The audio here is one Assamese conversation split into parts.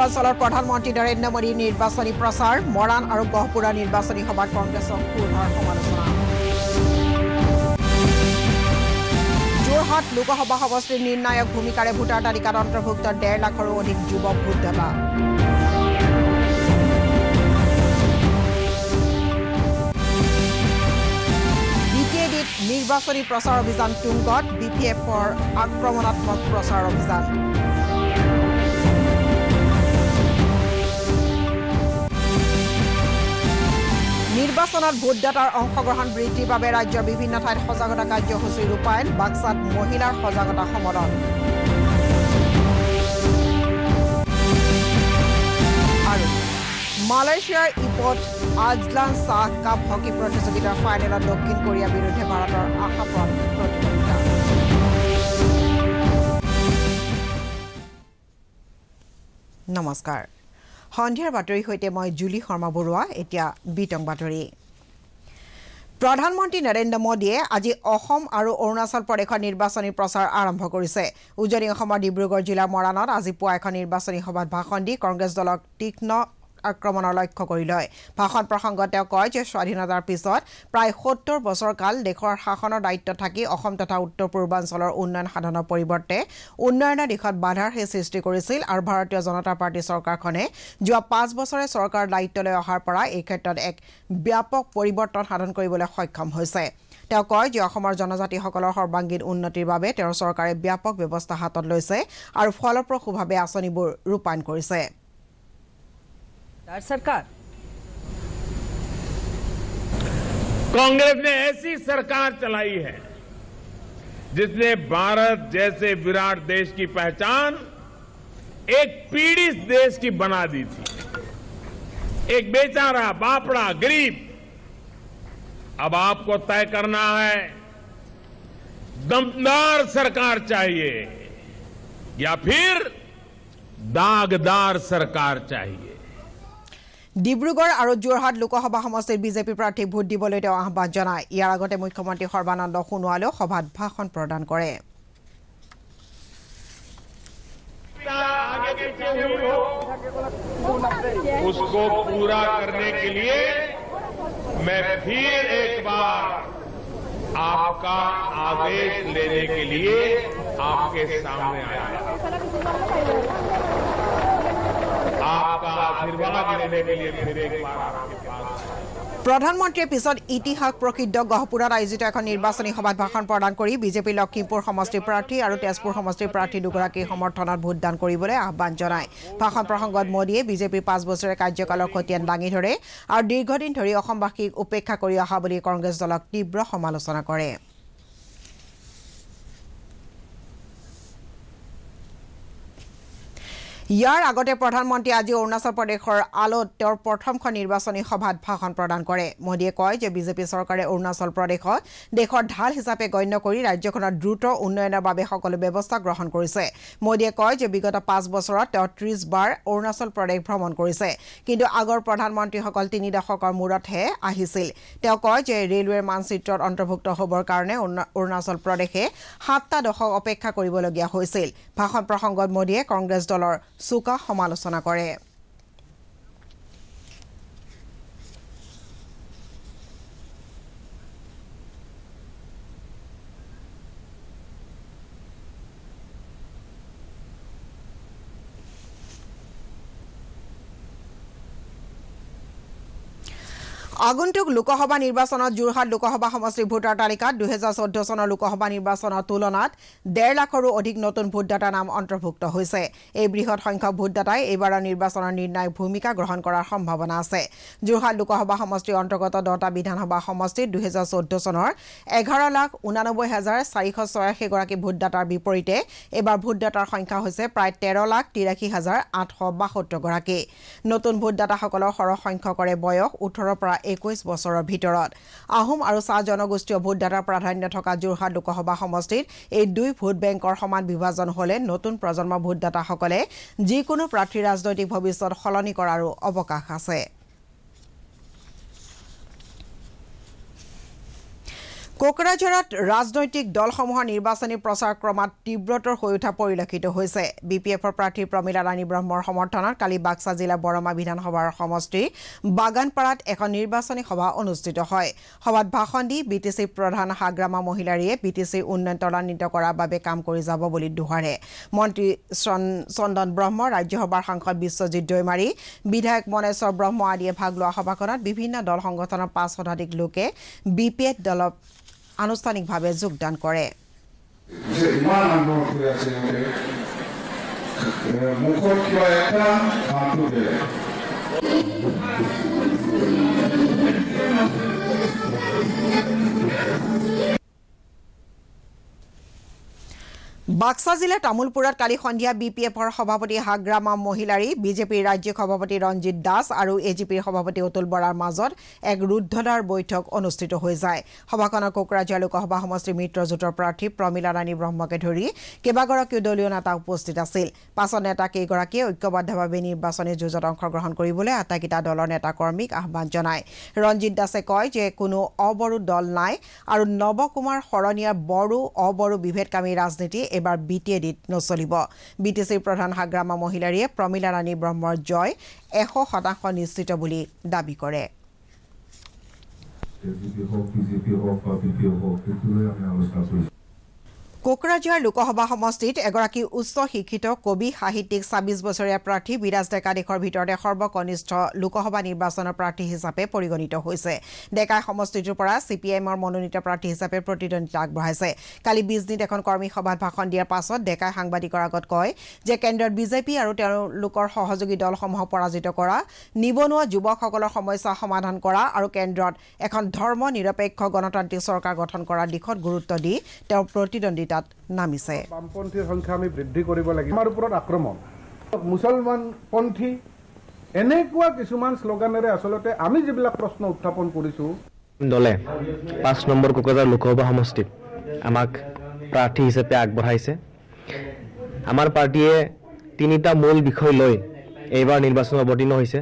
পূৰ্বাঞ্চলৰ প্ৰধানমন্ত্ৰী নৰেন্দ্ৰ মোডীৰ নিৰ্বাচনী প্ৰচাৰ মৰাণ আৰু গহপুৰা নিৰ্বাচনী সভাত কংগ্ৰেছক পূৰ্ণৰ সমালোচনা যোৰহাট লোকসভা সমষ্টিৰ নিৰ্ণায়ক ভূমিকাৰে ভোটাৰ তালিকাত অন্তৰ্ভুক্ত ডেৰ লাখৰো অধিক যুৱক ভোটদাতা বি কে ডিত নিৰ্বাচনী প্ৰচাৰ অভিযান তুংগত বি পি এফৰ আক্ৰমণাত্মক প্ৰচাৰ অভিযান নিৰ্বাচনত ভোটদাতাৰ অংশগ্ৰহণ বৃদ্ধিৰ বাবে ৰাজ্যৰ বিভিন্ন ঠাইত সজাগতা কাৰ্যসূচী ৰূপায়ণ বাক্সাত মহিলাৰ সজাগতা সমদন আৰু মালয়েছিয়াৰ ইপত আজলান শ্বাহ কাপ হকী প্ৰতিযোগিতাৰ ফাইনেলত দক্ষিণ কোৰিয়াৰ বিৰুদ্ধে ভাৰতৰ আশাপ্ৰাণ সন্ধিয়াৰ বাতৰিৰ সৈতে মই জুলি শৰ্মা বৰুৱা এতিয়া বিতং বাতৰি প্ৰধানমন্ত্ৰী নৰেন্দ্ৰ মোদীয়ে আজি অসম আৰু অৰুণাচল প্ৰদেশৰ নিৰ্বাচনী প্ৰচাৰ আৰম্ভ কৰিছে উজনি অসমৰ ডিব্ৰুগড় জিলাৰ মৰাণত আজি পুৱা এখন নিৰ্বাচনী সভাত ভাষণ দি কংগ্ৰেছ দলক তীক্ষ্ণ আক্ৰমণৰ লক্ষ্য কৰি লয় ভাষণ প্ৰসংগত তেওঁ কয় যে স্বাধীনতাৰ পিছত প্ৰায় সত্তৰ বছৰ কাল দেশৰ শাসনৰ দায়িত্ব থাকি অসম তথা উত্তৰ পূৰ্বাঞ্চলৰ উন্নয়ন সাধনৰ পৰিৱৰ্তে উন্নয়নৰ দিশত বাধাৰহে সৃষ্টি কৰিছিল আৰু ভাৰতীয় জনতা পাৰ্টী চৰকাৰখনে যোৱা পাঁচ বছৰে চৰকাৰ দায়িত্বলৈ অহাৰ পৰা এই ক্ষেত্ৰত এক ব্যাপক পৰিৱৰ্তন সাধন কৰিবলৈ সক্ষম হৈছে তেওঁ কয় যে অসমৰ জনজাতিসকলৰ সৰ্বাংগীন উন্নতিৰ বাবে তেওঁৰ চৰকাৰে ব্যাপক ব্যৱস্থা হাতত লৈছে আৰু ফলপ্ৰসূভাৱে আঁচনিবোৰ ৰূপায়ণ কৰিছে लगातार सरकार कांग्रेस ने ऐसी सरकार चलाई है जिसने भारत जैसे विराट देश की पहचान एक पीड़ित देश की बना दी थी एक बेचारा बापड़ा गरीब अब आपको तय करना है दमदार सरकार चाहिए या फिर दागदार सरकार चाहिए ডিব্ৰুগড় আৰু যোৰহাট লোকসভা সমষ্টিৰ বিজেপি প্ৰাৰ্থীক ভোট দিবলৈ তেওঁ আহ্বান জনায় ইয়াৰ আগতে মুখ্যমন্ত্ৰী সৰ্বানন্দ সোণোৱালেও সভাত ভাষণ প্ৰদান কৰে उसको पूरा करने के लिए मैं फिर एक बार आपका आदेश लेने के लिए आपके सामने आया প্ৰধানমন্ত্ৰীয়ে পিছত ইতিহাস প্ৰসিদ্ধ গহপুৰত আয়োজিত এখন নিৰ্বাচনী সভাত ভাষণ প্ৰদান কৰি বিজেপিৰ লখিমপুৰ সমষ্টিৰ প্ৰাৰ্থী আৰু তেজপুৰ সমষ্টিৰ প্ৰাৰ্থী দুগৰাকীৰ সমৰ্থনত ভোটদান কৰিবলৈ আহ্বান জনায় ভাষণ প্ৰসংগত মোদীয়ে বিজেপিৰ পাঁচ বছৰে কাৰ্যকালৰ খতিয়ান দাঙি ধৰে আৰু দীৰ্ঘদিন ধৰি অসমবাসীক উপেক্ষা কৰি অহা বুলি কংগ্ৰেছ দলক তীব্ৰ সমালোচনা কৰিছে ইয়াৰ আগতে প্ৰধানমন্ত্ৰী আজি অৰুণাচল প্ৰদেশৰ আলোত তেওঁৰ প্ৰথমখন নিৰ্বাচনী সভাত ভাষণ প্ৰদান কৰে মোদীয়ে কয় যে বিজেপি চৰকাৰে অৰুণাচল প্ৰদেশত দেশৰ ঢাল হিচাপে গণ্য কৰি ৰাজ্যখনৰ দ্ৰুত উন্নয়নৰ বাবে সকলো ব্যৱস্থা গ্ৰহণ কৰিছে মোদীয়ে কয় যে বিগত পাঁচ বছৰত তেওঁ ত্ৰিছ বাৰ অৰুণাচল প্ৰদেশ ভ্ৰমণ কৰিছে কিন্তু আগৰ প্ৰধানমন্ত্ৰীসকল তিনি দশকৰ মূৰতহে আহিছিল তেওঁ কয় যে ৰেলৱেৰ মানচিত্ৰত অন্তৰ্ভুক্ত হ'বৰ কাৰণে অৰুণাচল প্ৰদেশে সাতটা দশক অপেক্ষা কৰিবলগীয়া হৈছিল ভাষণ প্ৰসংগত মোদীয়ে কংগ্ৰেছ দলৰ চোকা সমালোচনা কৰে আগন্তুক লোকসভা নিৰ্বাচনত যোৰহাট লোকসভা সমষ্টিৰ ভোটাৰ তালিকাত দুহেজাৰ চৈধ্য চনৰ লোকসভা নিৰ্বাচনৰ তুলনাত ডেৰ লাখৰো অধিক নতুন ভোটদাতাৰ নাম অন্তৰ্ভুক্ত হৈছে এই বৃহৎ সংখ্যক ভোটদাতাই এইবাৰৰ নিৰ্বাচনৰ নিৰ্ণায়ক ভূমিকা গ্ৰহণ কৰাৰ সম্ভাৱনা আছে যোৰহাট লোকসভা সমষ্টিৰ অন্তৰ্গত দহটা বিধানসভা সমষ্টিত দুহেজাৰ চৈধ্য চনৰ এঘাৰ লাখ ঊনানব্বৈ হাজাৰ চাৰিশ ছয়াশীগৰাকী ভোটদাতাৰ বিপৰীতে এইবাৰ ভোটদাতাৰ সংখ্যা হৈছে প্ৰায় তেৰ লাখ তিৰাশী হাজাৰ আঠশ বাসত্তৰগৰাকী নতুন ভোটদাতাসকলৰ সৰহ সংখ্যকৰে বয়স ওঠৰৰ পৰা একৈছ বছৰৰ ভিতৰত আহোম আৰু চাহ জনগোষ্ঠীয় ভোটদাতাৰ প্ৰাধান্য থকা যোৰহাট লোকসভা সমষ্টিত এই দুই ভোট বেংকৰ সমান বিভাজন হলে নতুন প্ৰজন্মৰ ভোটদাতাসকলে যিকোনো প্ৰাৰ্থীৰ ৰাজনৈতিক ভৱিষ্যত সলনি কৰাৰো অৱকাশ আছে কোকৰাঝাৰত ৰাজনৈতিক দলসমূহৰ নিৰ্বাচনী প্ৰচাৰ ক্ৰমাত তীব্ৰতৰ হৈ উঠা পৰিলক্ষিত হৈছে বি পি এফৰ প্ৰাৰ্থী প্ৰমীলা ৰাণী ব্ৰহ্মৰ সমৰ্থনত কালি বাক্সা জিলা বৰমা বিধানসভাৰ সমষ্টি বাগানপাৰাত এখন নিৰ্বাচনী সভা অনুষ্ঠিত হয় সভাত ভাষণ দি বি টি চি প্ৰধান হাগ্ৰামা মহিলাৰীয়ে বি টি চিৰ উন্নয়ন ত্বৰান্বিত কৰাৰ বাবে কাম কৰি যাব বুলি দোহাৰে মন্ত্ৰী চন্দন ব্ৰহ্ম ৰাজ্যসভাৰ সাংসদ বিশ্বজিৎ দৈমাৰী বিধায়ক মনেশ্বৰ ব্ৰহ্ম আদিয়ে ভাগ লোৱা সভাখনত বিভিন্ন দল সংগঠনৰ পাঁচ শতাধিক লোকে বি পি এফ দলক আনুষ্ঠানিকভাবে যোগদান করে বাক্সা জিলাৰ তামোলপুৰত কালি সন্ধিয়া বি পি এফৰ সভাপতি হাগ্ৰামা মহিলাৰী বিজেপিৰ ৰাজ্যিক সভাপতি ৰঞ্জিত দাস আৰু এ জি পিৰ সভাপতি অতুল বৰাৰ মাজত এক ৰুদ্ধদাৰ বৈঠক অনুষ্ঠিত হৈ যায় সভাখনত কোকৰাঝাৰ লোকসভা সমষ্টিৰ মিত্ৰজোঁটৰ প্ৰাৰ্থী প্ৰমীলা ৰাণী ব্ৰহ্মকে ধৰি কেইবাগৰাকীও দলীয় নেতা উপস্থিত আছিল পাছত নেতাকেইগৰাকীয়ে ঐক্যবদ্ধভাৱে নিৰ্বাচনী যুঁজত অংশগ্ৰহণ কৰিবলৈ আটাইকেইটা দলৰ নেতাকৰ্মীক আহ্বান জনায় ৰঞ্জিত দাসে কয় যে কোনো অবড়ো দল নাই আৰু নৱকুমাৰ শৰণীয়াৰ বড়ো অবড়ো বিভেদকামী ৰাজনীতি এইবাৰ এইবাৰ বি টি এডিত নচলিব বি টি চিৰ প্ৰধান হাগ্ৰামা মহিলাৰীয়ে প্ৰমীলা ৰাণী ব্ৰহ্মৰ জয় এশ শতাংশ নিশ্চিত বুলি দাবী কৰে কোকৰাঝাৰ লোকসভা সমষ্টিত এগৰাকী উচ্চ শিক্ষিত কবি সাহিত্যিক ছাব্বিছ বছৰীয়া প্ৰাৰ্থী বিৰাজ ডেকা দেশৰ ভিতৰতে সৰ্বকনিষ্ঠ লোকসভা নিৰ্বাচনৰ প্ৰাৰ্থী হিচাপে পৰিগণিত হৈছে ডেকাই সমষ্টিটোৰ পৰা চি পি এমৰ মনোনীত প্ৰাৰ্থী হিচাপে প্ৰতিদ্বন্দ্বিতা আগবঢ়াইছে কালি বিজনীত এখন কৰ্মী সভাত ভাষণ দিয়াৰ পাছত ডেকাই সাংবাদিকৰ আগত কয় যে কেন্দ্ৰত বিজেপি আৰু তেওঁলোকৰ সহযোগী দলসমূহক পৰাজিত কৰা নিবনুৱা যুৱকসকলৰ সমস্যা সমাধান কৰা আৰু কেন্দ্ৰত এখন ধৰ্ম নিৰপেক্ষ গণতান্ত্ৰিক চৰকাৰ গঠন কৰাৰ দিশত গুৰুত্ব দি তেওঁ প্ৰতিদ্বন্দ্বিতা তালিকাত নামিছে বামপন্থীৰ সংখ্যা আমি বৃদ্ধি কৰিব লাগিব আমাৰ ওপৰত আক্ৰমণ মুছলমান পন্থী এনেকুৱা কিছুমান শ্লোগানেৰে আচলতে আমি যিবিলাক প্ৰশ্ন উত্থাপন কৰিছো দলে পাঁচ নম্বৰ কোকাজাৰ লোকসভা সমষ্টিত আমাক প্ৰাৰ্থী হিচাপে আগবঢ়াইছে আমাৰ পাৰ্টীয়ে তিনিটা মূল বিষয় লৈ এইবাৰ নিৰ্বাচনত অৱতীৰ্ণ হৈছে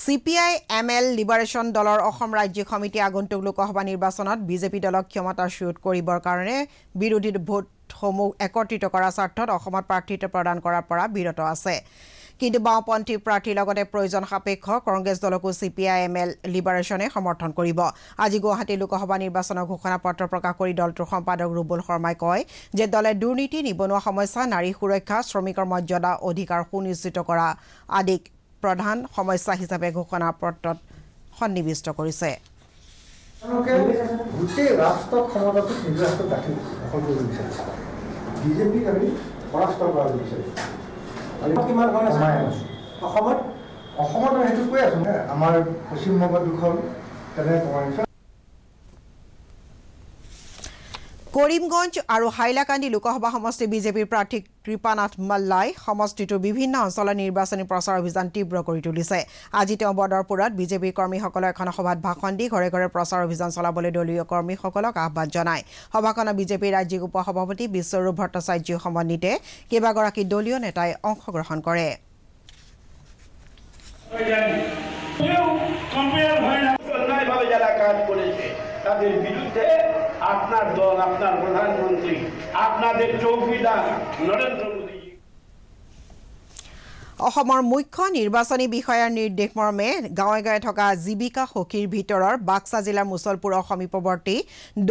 C P I M L liberation দলৰ অসম ৰাজ্যিক সমিতি আগন্তুক লোকসভা নিৰ্বাচনত বিজেপি দলক ক্ষমতা চুট কৰিবৰ কাৰণে বিৰোধী ভোটসমূহ একত্ৰিত কৰাৰ স্বাৰ্থত অসমত প্ৰাৰ্থিত্ব প্ৰদান কৰাৰ পৰা বিৰত আছে কিন্তু বাওঁপন্থী প্ৰাৰ্থীৰ লগতে প্ৰয়োজন সাপেক্ষ কংগ্ৰেছ দলকো C P I M L লিবাৰেশ্যনে সমৰ্থন কৰিব আজি গুৱাহাটী লোকসভা নিৰ্বাচনৰ ঘোষণা পত্ৰ প্ৰকাশ কৰি দলটোৰ সম্পাদক ৰুবুল শৰ্মাই কয় যে দলে দুৰ্নীতি নিবনুৱা সমস্যা নাৰী সুৰক্ষা শ্ৰমিকৰ মৰ্যাদা অধিকাৰ সুনিশ্চিত কৰা আদিক প্ৰধান সমস্যা হিচাপে ঘোষণা পত্ৰত সন্নিৱিষ্ট কৰিছে অসমত অসমত আমি সেইটো কৈ আছোঁ আমাৰ পশ্চিমবংগ দুখন তেনে কৰিমগঞ্জ আৰু হাইলাকান্দি লোকসভা সমষ্টি বিজেপিৰ প্ৰাৰ্থী কৃপানাথ মল্লাই সমষ্টিটিৰ বিভিন্ন অঞ্চলৰ নিৰ্বাচনী প্ৰচাৰ অভিযান তীব্ৰ কৰি তুলিছে আজি তেওঁ বদৰপুৰত বিজেপিৰ কৰ্মীসকলৰ এখন সভাত ভাষণ দি ঘৰে ঘৰে প্ৰচাৰ অভিযান চলাবলৈ দলীয় কৰ্মীসক আহ্বান জানায় সভাখন বিজেপিৰ ৰাজ্যিক উপসভাপতি বিশ্বৰূপ ভট্টাচাৰ্য সমন্বিতে কেবাগী দলীয় নেতায় অংশগ্ৰহণ কৰে তাদেৰ বিৰুদ্ধে আপনাৰ দল আপনাৰ প্ৰধানমন্ত্ৰী আপনাদেৰ চৌকিদাৰ নৰেন্দ্ৰ অসমৰ মুখ্য নিৰ্বাচনী বিষয়াৰ নিৰ্দেশ মৰ্মে গাঁৱে গাঁৱে থকা জীৱিকা সখীৰ ভিতৰৰ বাক্সা জিলাৰ মুছলপুৰৰ সমীপৱৰ্তী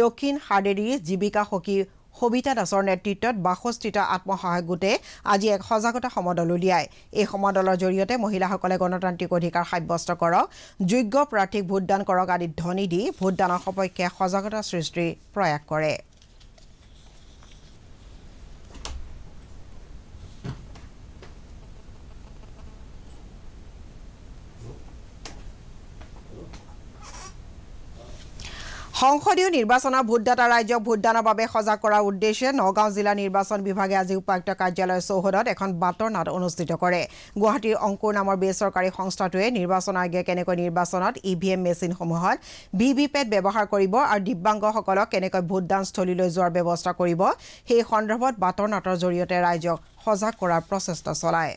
দক্ষিণ হাৰ্ডেৰীৰ জীৱিকা সখী সবিতা দাসৰ নেতৃত্বত বাষষ্ঠিটা আত্মসহায়ক গোটে আজি এক সজাগতা সমদল উলিয়ায় এই সমদলৰ জৰিয়তে মহিলাসকলে গণতান্ত্ৰিক অধিকাৰ সাব্যস্ত কৰক যোগ্য প্ৰাৰ্থীক ভোটদান কৰক আদি ধ্বনি দি ভোটদানৰ সপক্ষে সজাগতা সৃষ্টিৰ প্ৰয়াস কৰে সংসদীয় নিৰ্বাচনৰ ভোটদাতা ৰাইজক ভোটদানৰ বাবে সজাগ কৰাৰ উদ্দেশ্যে নগাঁও জিলা নিৰ্বাচন বিভাগে আজি উপায়ুক্ত কাৰ্যালয় চৌহদত এখন বাটৰ নাট অনুষ্ঠিত কৰে গুৱাহাটীৰ অংকুৰ নামৰ বেচৰকাৰী সংস্থাটোৱে নিৰ্বাচন আয়োগে কেনেকৈ নিৰ্বাচনত ই ভি এম মেচিনসমূহত ভি ভি পেট ব্যৱহাৰ কৰিব আৰু দিব্যাংগসকলক কেনেকৈ ভোটদানস্থলীলৈ যোৱাৰ ব্যৱস্থা কৰিব সেই সন্দৰ্ভত বাটৰ নাটৰ জৰিয়তে ৰাইজক সজাগ কৰাৰ প্ৰচেষ্টা চলায়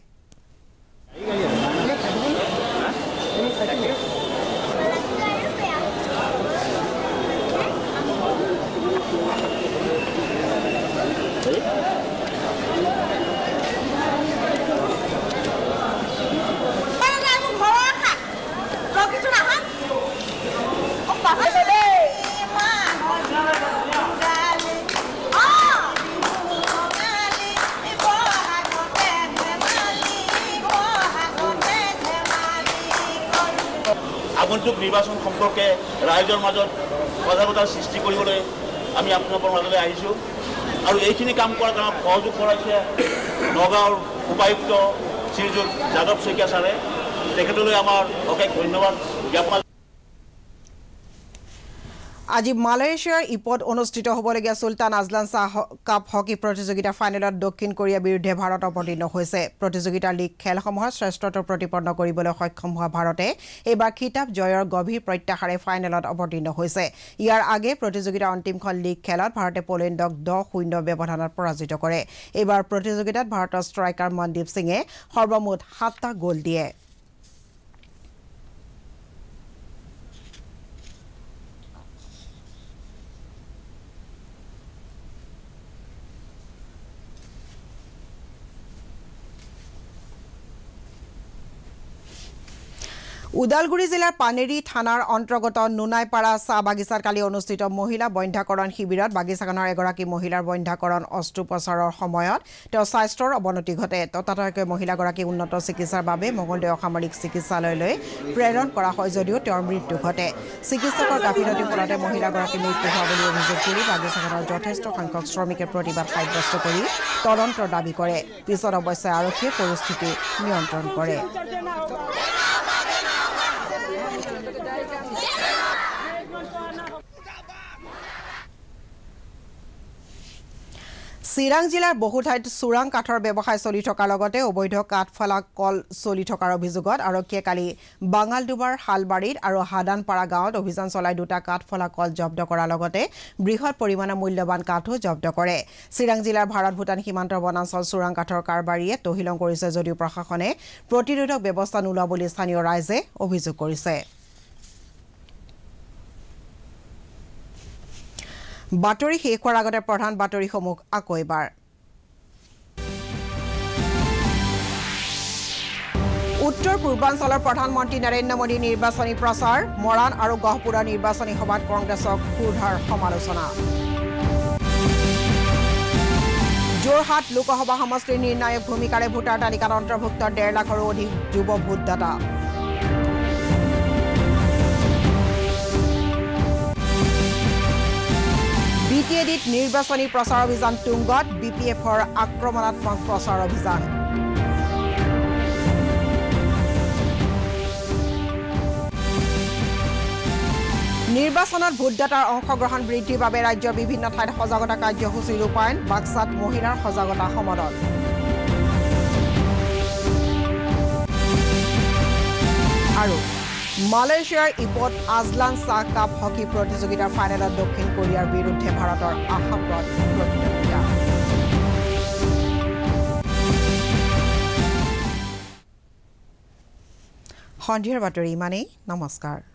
দুর্যোগ নির্বাচন সম্পর্কে রাইজর মাজত সজাগতার সৃষ্টি করবলে আমি আপনার মাজলে আইছো আর এইখানে কাম করার কারণ সহযোগ করেছে নগাঁর উপায়ুক্ত শ্রীযুত যাদব শইকিয়া সারে তখন আমার অশেষ ধন্যবাদ জ্ঞাপন আজি মালয়েছিয়াৰ ইপত অনুষ্ঠিত হ'বলগীয়া Sultan Azlan Shah cup hockey প্ৰতিযোগিতাৰ ফাইনেলত দক্ষিণ কোৰিয়াৰ বিৰুদ্ধে ভাৰত অৱতীৰ্ণ হৈছে প্ৰতিযোগিতাৰ লীগ খেলসমূহত শ্ৰেষ্ঠত্ব প্ৰতিপন্ন কৰিবলৈ সক্ষম হোৱা ভাৰতে এইবাৰ খিতাপ জয়ৰ গভীৰ প্ৰত্যাহাৰে ফাইনেলত অৱতীৰ্ণ হৈছে ইয়াৰ আগেয়ে প্ৰতিযোগিতাৰ অন্তিমখন লীগ খেলত ভাৰতে পলেণ্ডক দহ শূন্য ব্যৱধানত পৰাজিত কৰে এইবাৰ প্ৰতিযোগিতাত ভাৰতৰ ষ্ট্ৰাইকাৰ মনদীপ সিঙে সৰ্বমুঠ সাতটা গ'ল দিয়ে ওদালগুৰি জিলাৰ পানেৰী থানাৰ অন্তৰ্গত নোনাইপাৰা চাহ বাগিচাত কালি অনুষ্ঠিত মহিলা বন্ধ্যাকৰণ শিবিৰত বাগিচাখনৰ এগৰাকী মহিলাৰ বন্ধ্যাকৰণ অস্ত্ৰোপচাৰৰ সময়ত তেওঁ স্বাস্থ্যৰ অৱনতি ঘটে ততাতৈয়াকৈ মহিলাগৰাকী উন্নত চিকিৎসাৰ বাবে মঙলদৈ অসামৰিক চিকিৎসালয়লৈ প্ৰেৰণ কৰা হয় যদিও তেওঁৰ মৃত্যু ঘটে চিকিৎসকৰ গাফিলতিৰ ফলতে মহিলাগৰাকী মৃত্যু হোৱা বুলি অভিযোগ কৰি বাগিচাখনৰ যথেষ্ট সংখ্যক শ্ৰমিকে প্ৰতিবাদ সাব্যস্ত কৰি তদন্তৰ দাবী কৰে পিছত অৱশ্যে আৰক্ষীয়ে পৰিস্থিতি নিয়ন্ত্ৰণ কৰে চিৰাং জিলাৰ বহু ঠাইত চোৰাং কাঠৰ ব্যৱসায় চলি থকাৰ লগতে অবৈধ কাঠফলা কল চলি থকাৰ অভিযোগত আৰক্ষীয়ে কালি বাঙালডুবাৰ শালবাৰীত আৰু হাদানপাৰা গাঁৱত অভিযান চলাই দুটা কাঠফলা কল জব্দ কৰাৰ লগতে বৃহৎ পৰিমাণৰ মূল্যৱান কাঠো জব্দ কৰে চিৰাং জিলাৰ ভাৰত ভূটান সীমান্তৰ বনাঞ্চল চোৰাং কাঠৰ কাৰবাৰীয়ে তহিলং কৰিছে যদিও প্ৰশাসনে প্ৰতিৰোধক ব্যৱস্থা নোলোৱা বুলি স্থানীয় ৰাইজে অভিযোগ কৰিছে বাতৰি শেষ হোৱাৰ আগতে প্ৰধান বাতৰিসমূহ আকৌ এবাৰ উত্তৰ পূৰ্বাঞ্চলৰ প্ৰধানমন্ত্ৰী নৰেন্দ্ৰ মোদীৰ নিৰ্বাচনী প্ৰচাৰ মৰাণ আৰু গহপুৰা নিৰ্বাচনী সভাত কংগ্ৰেছক সুধাৰ সমালোচনা যোৰহাট লোকসভা সমষ্টিৰ নিৰ্ণায়ক ভূমিকাৰে ভোটাৰ তালিকাত অন্তৰ্ভুক্ত ডেৰ লাখৰো অধিক যুৱ ভোটদাতা বিটিএডিত নিৰ্বাচনী প্ৰচাৰ অভিযান তুংগত বি পি এফৰ আক্ৰমণাত্মক প্ৰচাৰ অভিযান নিৰ্বাচনত ভোটদাতাৰ অংশগ্ৰহণ বৃদ্ধিৰ বাবে ৰাজ্যৰ বিভিন্ন ঠাইত সজাগতা কাৰ্যসূচী ৰূপায়ণ বাক্সাত মহিলাৰ সজাগতা সমদল আৰু মালয়েছিয়াৰ ইপত আজলান চাহ কাপ হকী প্ৰতিযোগিতাৰ ফাইনেলত দক্ষিণ কোৰিয়াৰ বিৰুদ্ধে ভাৰতৰ আশাপ্ৰদ প্ৰতিযোগিতা সন্ধিয়াৰ বাতৰি ইমানেই নমস্কাৰ